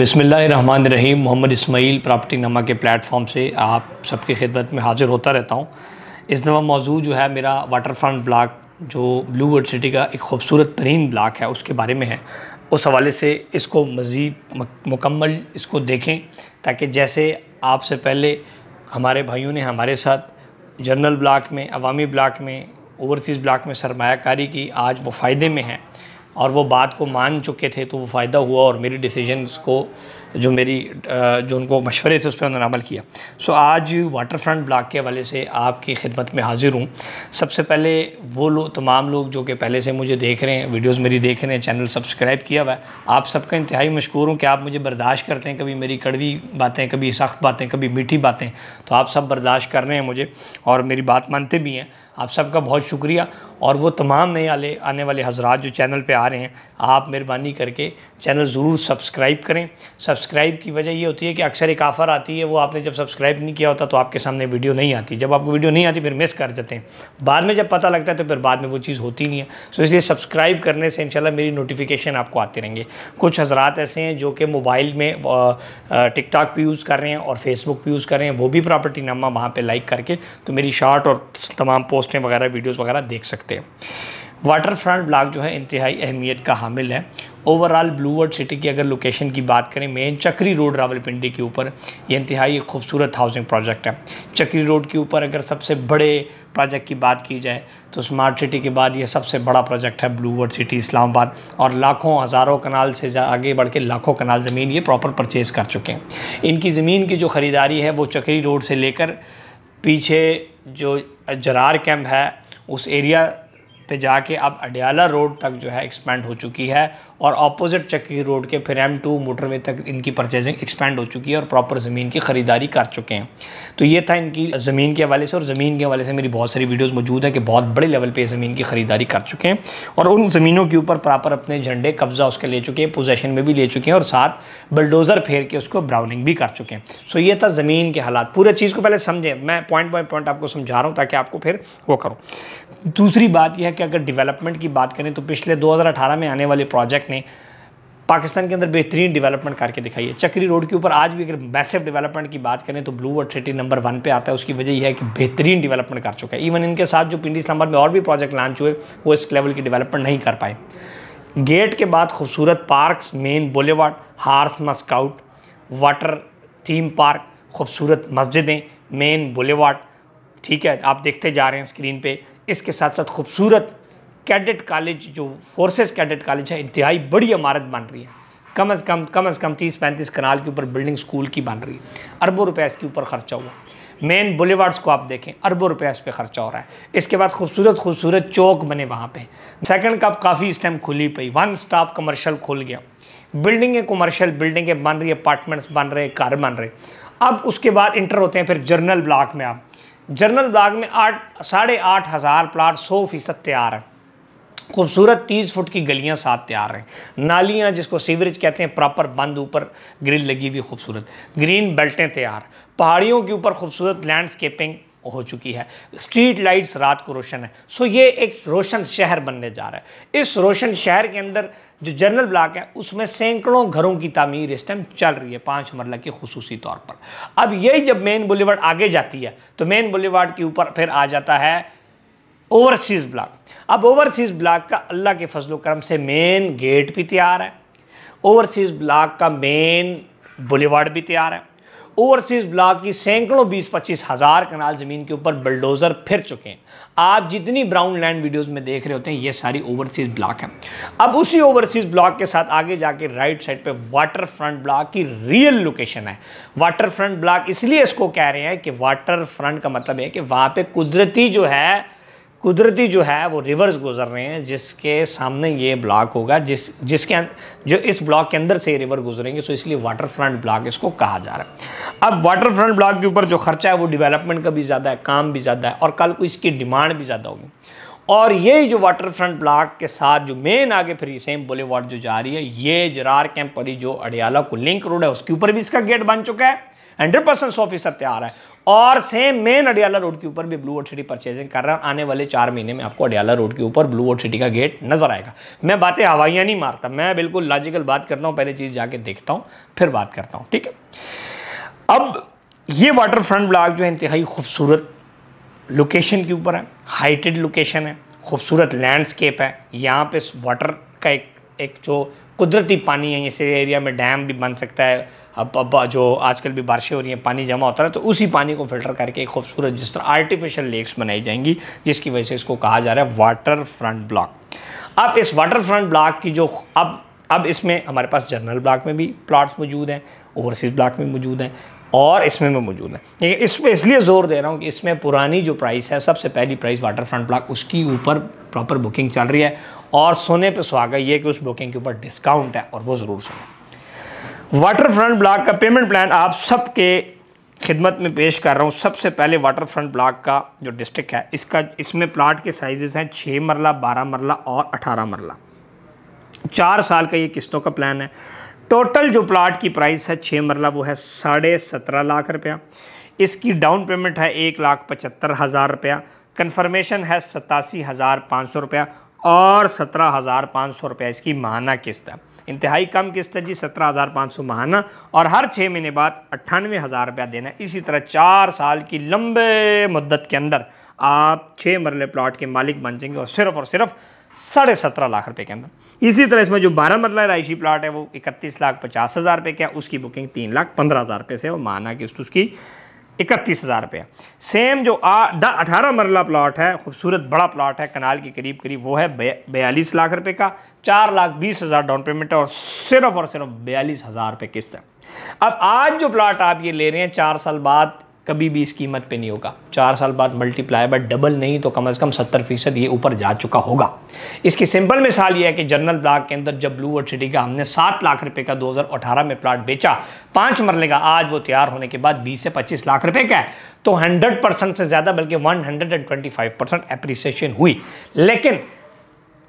रही मोहम्मद इसमाइल प्रॉपर्टी नमा के प्लेटफॉर्म से आप सबकी खिदमत में हाज़िर होता रहता हूँ इस दफ़ा मौजूद जो है मेरा वाटर फ्रंट ब्लाक जो ब्लू वर्ड सिटी का एक खूबसूरत तरीन ब्लाक है उसके बारे में है उस हवाले से इसको मज़ीद मुकम्मल इसको देखें ताकि जैसे आपसे पहले हमारे भाइयों ने हमारे साथ जनरल ब्लाक में अवामी ब्लाक में ओवरसीज़ ब्लाक में सरमाकारी की आज वो फ़ायदे में हैं और वो बात को मान चुके थे तो वो फ़ायदा हुआ और मेरी डिसीजंस को जो मेरी जो उनको मशवरे थे उस पर उन्होंने अमल किया सो आज वाटर फ्रंट ब्लॉक के हवाले से आपकी खिदमत में हाजिर हूँ सबसे पहले वो लोग तमाम लोग जो कि पहले से मुझे देख रहे हैं वीडियोज़ मेरी देख रहे हैं चैनल सब्सक्राइब किया हुआ है आप सबका इंतहाई मशहूर हूँ कि आप मुझे बर्दाश्त करते हैं कभी मेरी कड़वी बातें कभी सख्त बातें कभी मीठी बातें तो आप सब बर्दाश्त कर रहे हैं मुझे और मेरी बात मानते भी हैं आप सबका बहुत शुक्रिया और वो तमाम नए आले आने वाले हजरात जो चैनल पर आ रहे हैं आप मेहरबानी करके चैनल ज़रूर सब्सक्राइब करें सब सब्सक्राइब की वजह ये होती है कि अक्सर एक ऑफ़र आती है वो आपने जब सब्सक्राइब नहीं किया होता तो आपके सामने वीडियो नहीं आती जब आपको वीडियो नहीं आती फिर मिस कर देते हैं बाद में जब पता लगता है तो फिर बाद में वो चीज़ होती नहीं है सो इसलिए सब्सक्राइब करने से इनशाला मेरी नोटिफिकेशन आपको आते रहेंगे कुछ हजरात ऐसे हैं जो कि मोबाइल में टिकटॉक भी यूज़ कर रहे हैं और फेसबुक भी यूज़ कर रहे हैं वो भी प्रॉपर्टी नामा वहाँ पर लाइक करके तो मेरी शॉर्ट और तमाम पोस्टें वगैरह वीडियोज़ वगैरह देख सकते हैं वाटर फ्रंट ब्लॉक जो है इंतहाई अहमियत का हामिल है ओवरऑल ब्लू वर्ड सिटी की अगर लोकेशन की बात करें मेन चक्री रोड रावलपिंडी के ऊपर ये इंतहाई खूबसूरत हाउसिंग प्रोजेक्ट है चक्री रोड के ऊपर अगर सबसे बड़े प्रोजेक्ट की बात की जाए तो स्मार्ट सिटी के बाद ये सबसे बड़ा प्रोजेक्ट है ब्लू वर्ड सिटी इस्लामाबाद और लाखों हज़ारों कनाल से आगे बढ़ के लाखों कनाल ज़मीन ये प्रॉपर परचेज़ कर चुके हैं इनकी ज़मीन की जो ख़रीदारी है वो चक्री रोड से लेकर पीछे जो जरार कैंप है उस एरिया पे जाके अब अडियाला रोड तक जो है एक्सपेंड हो चुकी है और ऑपोजिट चक्की रोड के फिर एम टू मोटरवे तक इनकी परचेजिंग एक्सपेंड हो चुकी है और प्रॉपर ज़मीन की ख़रीदारी कर चुके हैं तो ये था इनकी ज़मीन के हवाले से और ज़मीन के हवाले से मेरी बहुत सारी वीडियोज़ मौजूद है कि बहुत बड़े लेवल पर ज़मीन की ख़रीदारी कर चुके हैं और उन ज़मीनों के ऊपर प्रॉपर अपने झंडे कब्ज़ा उसके ले चुके हैं पोजेशन में भी ले चुके हैं और साथ बलडोज़र फेर के उसको ब्राउनिंग भी कर चुके हैं सो ये था ज़मीन के हालात पूरे चीज़ को पहले समझें मैं पॉइंट बाई पॉइंट आपको समझा रहा हूँ ताकि आपको फिर वो करो दूसरी बात यह है कि अगर डेवलपमेंट की बात करें तो पिछले 2018 में आने वाले प्रोजेक्ट ने पाकिस्तान के अंदर बेहतरीन डेवलपमेंट करके दिखाई है चक्री रोड के ऊपर आज भी अगर मैसेव डेवलपमेंट की बात करें तो blue world thirty number one पे आता है उसकी वजह यह है कि बेहतरीन डेवलपमेंट कर चुका है इवन इनके साथ जो पिंडी इस्लामाबाद में और भी प्रोजेक्ट लॉन्च हुए वो इस लेवल की डेवलपमेंट नहीं कर पाए गेट के बाद खूबसूरत पार्कस मेन बोलेवाड हार्स मस्काउट वाटर थीम पार्क खूबसूरत मस्जिदें मेन बोलेवाड ठीक है आप देखते जा रहे हैं स्क्रीन पे इसके साथ साथ खूबसूरत कैडेट कॉलेज जो फोर्सेस कैडेट कॉलेज है इंतहाई बड़ी इमारत बन रही है कम अज़ कम कम अज़ कम तीस पैंतीस कनाल के ऊपर बिल्डिंग स्कूल की बन रही है अरबों रुपये इसके ऊपर ख़र्चा हुआ मेन बुलेवार्ड्स को आप देखें अरबों रुपये इस पर ख़र्चा हो रहा है इसके बाद खूबसूरत खूबसूरत चौक बने वहाँ पे सेकंड कप काफ़ी इस टाइम खुली पड़ी वन स्टॉप कमर्शल खुल गया बिल्डिंगें कमर्शल बिल्डिंगें बन रही अपार्टमेंट्स बन रहे घर बन रहे अब उसके बाद इंटर होते हैं फिर जर्नल ब्लॉक में आप जर्नल ब्लॉक में आठ साढ़े आठ हज़ार प्लाट सौ फीसद तैयार हैं खूबसूरत तीस फुट की गलियां साथ तैयार हैं नालियां जिसको सीवरेज कहते हैं प्रॉपर बंद ऊपर ग्रिल लगी हुई खूबसूरत ग्रीन बेल्टें तैयार पहाड़ियों के ऊपर खूबसूरत लैंडस्केपिंग हो चुकी है स्ट्रीट लाइट्स रात को रोशन है सो ये एक रोशन शहर बनने जा रहा है इस रोशन शहर के अंदर जो जनरल ब्लॉक है उसमें सैकड़ों घरों की तमीर इस टाइम चल रही है पाँच मरला की खसूसी तौर पर अब यही जब मेन बुलेवार्ड आगे जाती है तो मेन बुलेवार्ड के ऊपर फिर आ जाता है ओवरसीज़ ब्लॉक अब ओवरसीज़ ब्लॉक का अल्लाह के फजल करम से मेन गेट भी तैयार है ओवरसीज़ ब्लॉक का मेन बुलेवार्ड भी तैयार है ओवरसीज़ ब्लॉक की सैकड़ों बीस पच्चीस हज़ार कनाल ज़मीन के ऊपर बुलडोज़र फिर चुके हैं आप जितनी ब्राउन लैंड वीडियोज़ में देख रहे होते हैं ये सारी ओवरसीज़ ब्लॉक है अब उसी ओवरसीज़ ब्लॉक के साथ आगे जाके राइट साइड पे वाटर फ्रंट ब्लॉक की रियल लोकेशन है वाटर फ्रंट ब्लॉक इसलिए इसको कह रहे हैं कि वाटर फ्रंट का मतलब है कि वहां पर कुदरती जो है कुदरती जो है वो रिवर्स गुजर रहे हैं जिसके सामने ये ब्लॉक होगा जिस जिसके अं-, जो इस ब्लॉक के अंदर से रिवर गुजरेंगे सो इसलिए वाटर फ्रंट ब्लॉक इसको कहा जा रहा है अब वाटर फ्रंट ब्लॉक के ऊपर जो खर्चा है वो डेवलपमेंट का भी ज़्यादा है काम भी ज़्यादा है और कल को इसकी डिमांड भी ज़्यादा होगी और ये जो वाटर फ्रंट ब्लॉक के साथ जो मेन आगे फिर सेम बोले जो जा रही है ये जरार कैंप जो अडियाला को लिंक रोड है उसके ऊपर भी इसका गेट बन चुका है हंड्रेड परसेंट सौ फीसद तैयार है और सेम मेन अडियाला रोड के ऊपर भी ब्लू वोट सिटी परचेजिंग कर रहा हूँ आने वाले चार महीने में आपको अडियाला रोड के ऊपर ब्लू वोट सिटी का गेट नजर आएगा मैं बातें हवाइयाँ नहीं मारता मैं बिल्कुल लॉजिकल बात करता हूँ पहले चीज़ जाके देखता हूँ फिर बात करता हूँ ठीक है अब ये वाटर फ्रंट ब्लॉक जो है इंतहाई खूबसूरत लोकेशन के ऊपर है हाइटेड लोकेशन है खूबसूरत लैंडस्केप है यहाँ पे वाटर का एक एक जो कुदरती पानी है इस एरिया में डैम भी बन सकता है अब अब जो आजकल भी बारिशें हो रही हैं पानी जमा होता है तो उसी पानी को फिल्टर करके एक खूबसूरत जिस तरह आर्टिफिशियल लेक्स बनाई जाएंगी जिसकी वजह से इसको कहा जा रहा है वाटर फ्रंट ब्लॉक अब इस वाटर फ्रंट ब्लॉक की जो अब अब इसमें हमारे पास जनरल ब्लॉक में भी प्लाट्स मौजूद हैं ओवरसीज़ ब्लॉक में मौजूद हैं और इसमें मैं मौजूद है लेकिन इस पर इसलिए ज़ोर दे रहा हूँ कि इसमें पुरानी जो प्राइस है सबसे पहली प्राइस वाटर फ्रंट ब्लॉक उसकी ऊपर प्रॉपर बुकिंग चल रही है और सोने पे सुहागा ये कि उस बुकिंग के ऊपर डिस्काउंट है और वो ज़रूर सुने वाटर फ्रंट ब्लॉक का पेमेंट प्लान आप सबके खिदमत में पेश कर रहा हूँ सबसे पहले वाटर फ्रंट ब्लॉक का जो डिस्ट्रिक्ट है इसका इसमें प्लाट के साइजेस हैं छः मरला बारह मरला और अठारह मरला चार साल का ये किस्तों का प्लान है टोटल जो प्लाट की प्राइस है छः मरला वो है साढ़े सत्रह लाख रुपया इसकी डाउन पेमेंट है एक लाख पचहत्तर हज़ार रुपया कन्फर्मेशन है सतासी हज़ार पाँच सौ रुपया और सत्रह हज़ार पाँच सौ रुपया इसकी माहाना किस्त है इंतहाई कम किस्त है जी सत्रह हज़ार पाँच सौ महाना और हर छः महीने बाद अट्ठानवे हज़ार रुपया देना इसी तरह चार साल की लंबे मुद्दत के अंदर आप छः मरले प्लाट के मालिक बन जाएंगे और सिर्फ और सिर्फ साढ़े सत्रह लाख रुपए के अंदर इसी तरह इसमें जो बारह मरला राइशी प्लाट है वो इकतीस लाख पचास हज़ार रुपये का उसकी बुकिंग तीन लाख पंद्रह हज़ार रुपये से और माना कि उसकी इकतीस हज़ार रुपये सेम जो आ अठारह मरला प्लाट है खूबसूरत बड़ा प्लाट है कनाल के करीब करीब वो है बयालीस लाख रुपए का चार लाख बीस हज़ार डाउन पेमेंट है और सिर्फ और सिर्फ बयालीस हज़ार रुपये किस्त है अब आज जो प्लाट आप ये ले रहे हैं चार साल बाद कभी भी इस कीमत पे नहीं होगा चार साल बाद मल्टीप्लाई बट डबल नहीं तो कम से कम सत्तर फीसद ये ऊपर जा चुका होगा इसकी सिंपल मिसाल ये है कि जनरल ब्लॉक के अंदर जब ब्लू वर्ड सिटी का हमने सात लाख रुपए का 2018 में प्लाट बेचा पांच मरले का आज वो तैयार होने के बाद बीस से पच्चीस लाख रुपए का है तो हंड्रेड से ज़्यादा बल्कि वन एप्रिसिएशन हुई लेकिन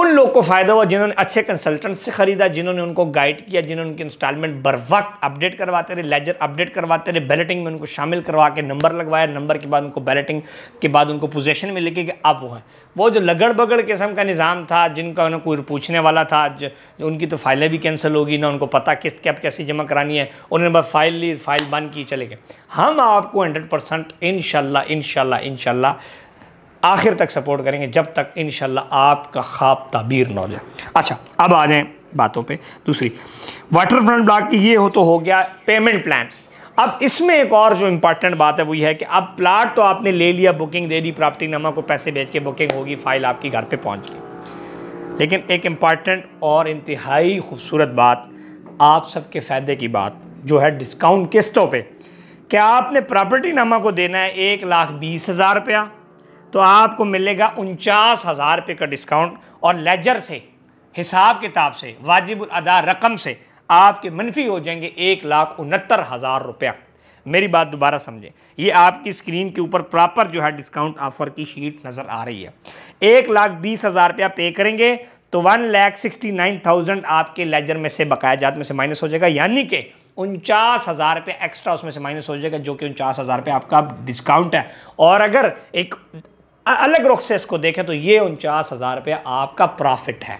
उन लोग को फ़ायदा हुआ जिन्होंने अच्छे कंसल्टेंट से ख़रीदा जिन्होंने उनको गाइड किया जिन्होंने उनकी इंस्टॉलमेंट बर वक्त अपडेट करवाते रहे लेजर अपडेट करवाते रहे बैलेटिंग में उनको शामिल करवा के नंबर लगवाया नंबर के बाद उनको बैलेटिंग के बाद उनको पोजीशन में लेके कि अब वो हैं वो जो लगड़ बगड़ किस्म का निज़ाम था जिनका उन्हें कोई पूछने वाला था उनकी तो फाइलें भी कैंसिल होगी ना उनको पता किस्त कैब कैसी जमा करानी है उन्होंने बस फाइल ली फाइल बंद की चले गए हम आपको हंड्रेड परसेंट इन शाला इन शाला आखिर तक सपोर्ट करेंगे जब तक इन आपका ख्वाब ताबीर ना हो जाए अच्छा अब आ जाएँ बातों पे दूसरी वाटर फ्रंट ब्लॉक की ये हो तो हो गया पेमेंट प्लान अब इसमें एक और जो इम्पॉर्टेंट बात है वो ये है कि अब प्लाट तो आपने ले लिया बुकिंग दे दी प्रॉपर्टी नामा को पैसे भेज के बुकिंग होगी फाइल आपके घर पे पहुंच गई लेकिन एक इम्पॉर्टेंट और इंतहाई खूबसूरत बात आप सबके फ़ायदे की बात जो है डिस्काउंट किस्तों पर क्या आपने प्रॉपर्टी नामा को देना है एक लाख बीस हज़ार रुपया तो आपको मिलेगा उनचास हज़ार रुपये का डिस्काउंट और लेजर से हिसाब किताब से वाजिब अदा रकम से आपके मनफी हो जाएंगे एक लाख उनहत्तर हज़ार रुपया मेरी बात दोबारा समझें ये आपकी स्क्रीन के ऊपर प्रॉपर जो है डिस्काउंट ऑफर की शीट नज़र आ रही है एक लाख बीस हज़ार रुपया पे करेंगे तो one lakh sixty nine thousand आपके लेजर में से बकाया जात में से माइनस हो जाएगा यानी कि उनचास हज़ार रुपये एक्स्ट्रा उसमें से माइनस हो जाएगा जो कि उनचास हज़ार रुपये आपका डिस्काउंट है और अगर एक अलग से को देखें तो ये उनचास हज़ार रुपया आपका प्रॉफिट है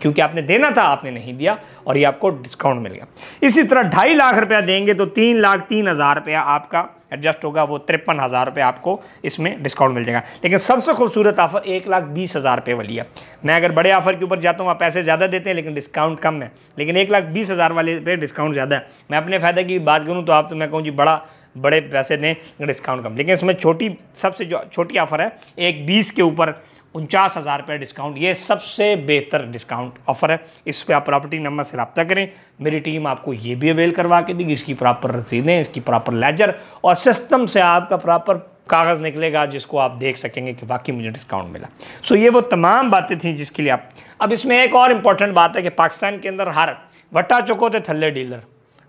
क्योंकि आपने देना था आपने नहीं दिया और ये आपको डिस्काउंट मिल गया इसी तरह ढाई लाख रुपया देंगे तो तीन लाख तीन हज़ार रुपया आपका एडजस्ट होगा वो तिरपन हज़ार रुपये आपको इसमें डिस्काउंट मिल जाएगा लेकिन सबसे खूबसूरत ऑफर एक लाख बीस हज़ार रुपये वाली है मैं अगर बड़े ऑफर के ऊपर जाता हूँ आप पैसे ज़्यादा देते हैं लेकिन डिस्काउंट कम है लेकिन एक लाख बीस हज़ार वाले पे डिस्काउंट ज़्यादा है मैं अपने फ़ायदे की बात करूँ तो आप तो मैं कहूँ जी बड़ा बड़े पैसे दें डिस्काउंट कम लेकिन इसमें छोटी सबसे जो छोटी ऑफ़र है एक बीस के ऊपर उनचास हज़ार रुपये डिस्काउंट ये सबसे बेहतर डिस्काउंट ऑफ़र है इस पर आप प्रॉपर्टी नंबर से रबता करें मेरी टीम आपको ये भी अवेल करवा के देगी इसकी प्रॉपर रसीदें इसकी प्रॉपर लेजर और सिस्टम से आपका प्रॉपर कागज़ निकलेगा जिसको आप देख सकेंगे कि वाकई मुझे डिस्काउंट मिला सो ये वो तमाम बातें थी जिसके लिए आप अब इसमें एक और इम्पॉर्टेंट बात है कि पाकिस्तान के अंदर हर वट्टा चुको थे थल्ले डीलर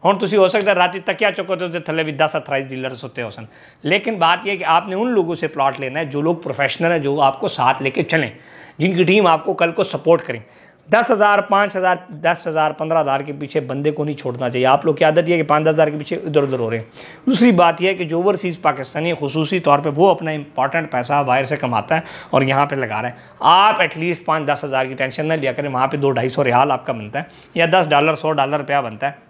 ਹੁਣ ਤੁਸੀਂ हो सकता है रात ਚੁੱਕੋ ਤੇ ਉਸਦੇ थले भी दस अथराइज ਡੀਲਰਸ ਹੁੰਦੇ हो सन लेकिन बात यह कि आपने उन लोगों से प्लॉट लेना है जो लोग प्रोफेशनल हैं जो आपको साथ लेके चलें जिनकी टीम आपको कल को सपोर्ट करें दस हज़ार पाँच हज़ार दस हज़ार पंद्रह हज़ार के पीछे बंदे को नहीं छोड़ना चाहिए आप लोग की आदत यह है कि पाँच दस हज़ार के पीछे इधर उधर हो रहे हैं दूसरी बात यह है कि जो ओवरसीज़ पाकिस्तानी खसूसी तौर पे वो अपना इंपॉर्टेंट पैसा बाहर से कमाता है और यहाँ पे लगा रहा है आप एटलीस्ट पाँच दस हज़ार की टेंशन ना लिया करें वहाँ पर दो ढाई सौ रियाल आपका बनता है या दस डॉलर सौ डॉलर रुपया बनता है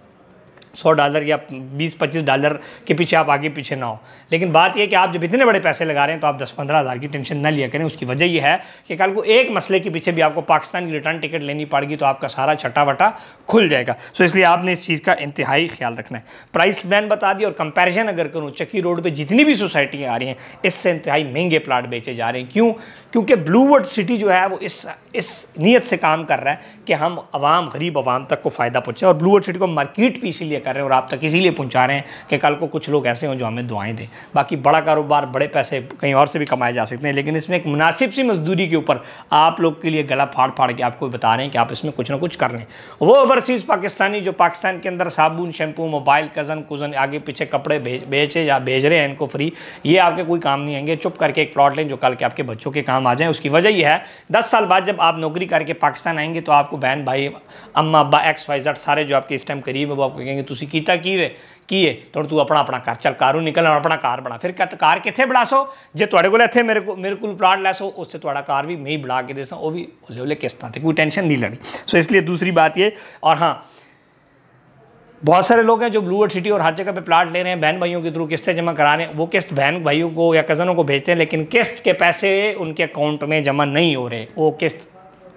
सौ डॉलर या बीस पच्चीस डॉलर के पीछे आप आगे पीछे ना हो लेकिन बात यह कि आप जब इतने बड़े पैसे लगा रहे हैं तो आप दस पंद्रह हज़ार की टेंशन ना लिया करें उसकी वजह यह है कि कल को एक मसले के पीछे भी आपको पाकिस्तान की रिटर्न टिकट लेनी पड़ेगी तो आपका सारा छटा वटा खुल जाएगा सो इसलिए आपने इस चीज़ का इंतहाई ख्याल रखना है प्राइस बैन बता दी और कंपेरिजन अगर करूँ चक्की रोड पर जितनी भी सोसाइटियाँ आ रही हैं इससे इंतहाई महंगे प्लाट बेचे जा रहे हैं क्यों क्योंकि ब्लूवर्ड सिटी जो है वो इस इस नीयत से काम कर रहा है कि हम आवाम गरीब आवाम तक को फ़ायदा पहुँचे और ब्लूवर्ड सिटी को मार्केट भी इसीलिए कर रहे हैं और आप तक इसीलिए पहुंचा रहे हैं कि कल को कुछ लोग ऐसे हों जो हमें दुआएं दें बाकी बड़ा कारोबार बड़े पैसे कहीं और से भी कमाए जा सकते हैं लेकिन इसमें एक मुनासिब सी मजदूरी के ऊपर आप लोग के लिए गला फाड़ फाड़ के आपको बता रहे हैं कि आप इसमें कुछ ना कुछ कर लें वो ओवरसीज़ पाकिस्तानी जो पाकिस्तान के अंदर साबुन शैम्पू मोबाइल कज़न कुज़न आगे पीछे कपड़े बेचे या भेज रहे हैं इनको फ्री ये आपके कोई काम नहीं आएंगे चुप करके एक प्लॉट लें जो कल के आपके बच्चों के काम आ जाएँ उसकी वजह यह है दस साल बाद जब आप नौकरी करके पाकिस्तान आएंगे तो आपको बहन भाई अम्मा अब्बा एक्स वाई जेड सारे जो आपके इस टाइम करीब है वो आपको कहेंगे तुम किया की है की है तो तू अपना अपना घर चल कारू निकल अपना कार बना फिर कार कितने बना सो जे थोड़े को मेरे को मेरे को प्लाट लै सो उससे थोड़ा कार भी मैं ही बना के दे सौ भी हौले हौले किस्त से कोई टेंशन नहीं लड़ी सो इसलिए दूसरी बात ये और हाँ बहुत सारे लोग हैं जो ब्लू वर्ड सिटी और हर जगह पे प्लाट ले रहे हैं बहन भाइयों के थ्रू किस्तें जमा कराने वो किस्त बहन भाइयों को या कज़नों को भेजते हैं लेकिन किस्त के पैसे उनके अकाउंट में जमा नहीं हो रहे वो किस्त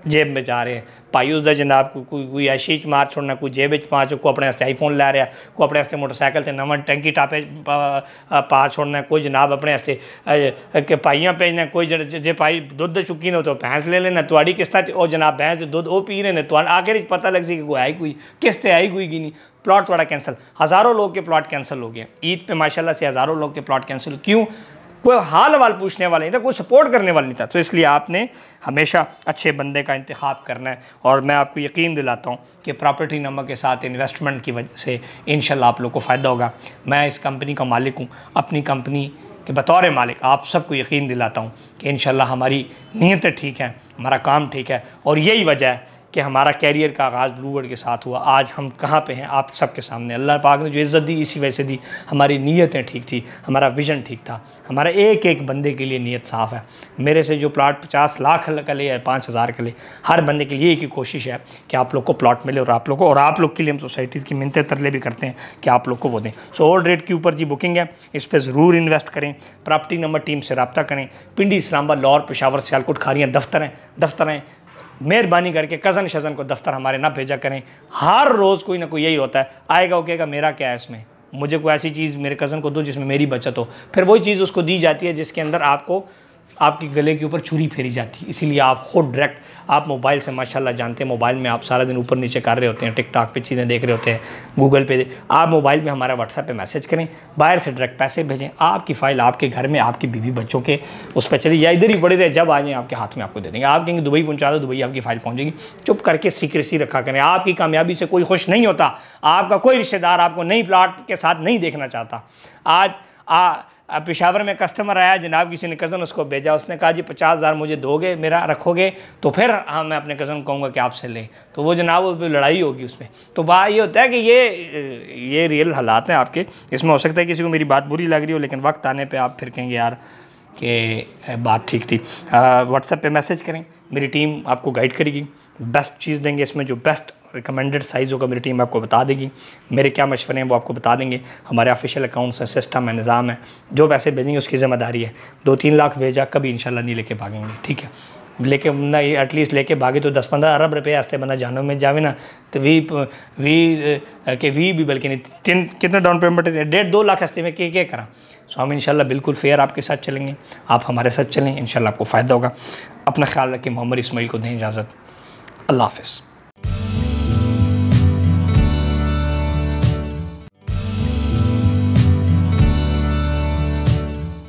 जेब में जा रहे हैं पायूस उसका जनाब कोई कोई आशीच मार छोड़ना कोई जेब पा कोई अपने आईफोन लै रहा है कोई अपने मोटरसाइकिल से नवन टैंकी टापे पा छोड़ना कोई जनाब अपने पाइया भेजना कोई जो पाई दुद्ध चुकी ना तो भैंस ले लेना थोड़ी किस्त जनाब भैंस दुद्ध वो पी रहे हैं आखिर पता लग सी कि कोई आई कोई किस्त आई कोई की नहीं प्लॉट थोड़ा कैंसल हज़ारों लोग के प्लॉट कैंसल हो गए ईद पर माशाला से हज़ारों लोग के प्लॉट कैंसल क्यों कोई हाल हवाल पूछने वाला नहीं था कोई सपोर्ट करने वाला नहीं था तो इसलिए आपने हमेशा अच्छे बंदे का इंतखब करना है और मैं आपको यकीन दिलाता हूँ कि प्रॉपर्टी नंबर के साथ इन्वेस्टमेंट की वजह से इन आप लोग को फ़ायदा होगा मैं इस कंपनी का मालिक हूँ अपनी कंपनी कि बतौर मालिक आप सबको यकीन दिलाता हूँ कि इन हमारी नीयतें ठीक हैं हमारा काम ठीक है और यही वजह है कि हमारा कैरियर का आगाज़ ब्लू वर्ड के साथ हुआ आज हम कहाँ पे हैं आप सबके सामने अल्लाह पाक ने जो इज़्ज़त दी इसी वजह से दी हमारी नीयतें ठीक थी हमारा विज़न ठीक था हमारा एक एक बंदे के लिए नीयत साफ़ है मेरे से जो प्लाट पचास लाख का ले या पाँच हज़ार का ले हर बंदे के लिए एक ही कोशिश है कि आप लोग को प्लाट मिले और आप लोग को और आप लोग के लिए हम सोसाइटीज़ की मिनते तरले भी करते हैं कि आप लोग को वो दें सो ओल्ड रेट के ऊपर जी बुकिंग है इस पर ज़रूर इन्वेस्ट करें प्रॉपर्टी नंबर टीम से रबता करें पिंडी इस्लामाबाद लाहौर पेशावर सियालकोट खारियाँ दफ्तर हैं दफ्तर हैं मेहरबानी करके कज़न शज़न को दफ्तर हमारे ना भेजा करें हर रोज़ कोई ना कोई यही होता है आएगा वो कहेगा मेरा क्या है इसमें मुझे कोई ऐसी चीज़ मेरे कज़न को दो जिसमें मेरी बचत हो फिर वही चीज़ उसको दी जाती है जिसके अंदर आपको आपके गले के ऊपर छुरी फेरी जाती है इसीलिए आप खुद डायरेक्ट आप मोबाइल से माशाल्लाह जानते हैं मोबाइल में आप सारा दिन ऊपर नीचे कर रहे होते हैं टिकटॉक पे चीज़ें देख रहे होते हैं गूगल पे आप मोबाइल में हमारा व्हाट्सएप पे मैसेज करें बाहर से डायरेक्ट पैसे भेजें आपकी फ़ाइल आपके घर में आपकी बीवी बच्चों के उस पर चले या इधर ही बड़े रहे जब आ जाएँ आपके हाथ में आपको दे देंगे आप कहेंगे दुबई पहुँचा दो दुबई आपकी फ़ाइल पहुँचेगी चुप करके सीक्रेसी रखा करें आपकी कामयाबी से कोई खुश नहीं होता आपका कोई रिश्तेदार आपको नई प्लाट के साथ नहीं देखना चाहता आज पेशावर में कस्टमर आया जनाब किसी ने कज़न उसको भेजा उसने कहा जी पचास हज़ार मुझे दोगे मेरा रखोगे तो फिर हाँ मैं अपने कज़न कहूँगा कि आपसे लें तो वो जनाब वो लड़ाई होगी उसमें तो बात ये होता है कि ये ये रियल हालात हैं आपके इसमें हो सकता है किसी को मेरी बात बुरी लग रही हो लेकिन वक्त आने पर आप फिर कहेंगे यार कि बात ठीक थी व्हाट्सएप पर मैसेज करें मेरी टीम आपको गाइड करेगी बेस्ट चीज़ देंगे इसमें जो बेस्ट रिकमेंडेड साइज़ होगा मेरी टीम आपको बता देगी मेरे क्या मशवरे हैं वो आपको बता देंगे हमारे ऑफिशियल अकाउंट्स हैं सिस्टम है निज़ाम है जो पैसे भेजेंगे उसकी ज़िम्मेदारी है दो तीन लाख भेजा कभी इंशाल्लाह नहीं लेके भागेंगे ठीक है लेके ना एटलीस्ट लेके भागे तो दस पंद्रह अरब रुपये आस्ते बंदा जानों में जावे ना तो वी वी के वी भी बल्कि नहीं तीन कितने डाउन पेमेंट डेढ़ दो लाख आस्ते में क्या करा सो हम इंशाल्लाह बिल्कुल फेयर आपके साथ चलेंगे आप हमारे साथ चलें इंशाल्लाह आपको फ़ायदा होगा अपना ख्याल रखें मोहम्मद इसमाइल को दें इजाज़त Allah Hafiz.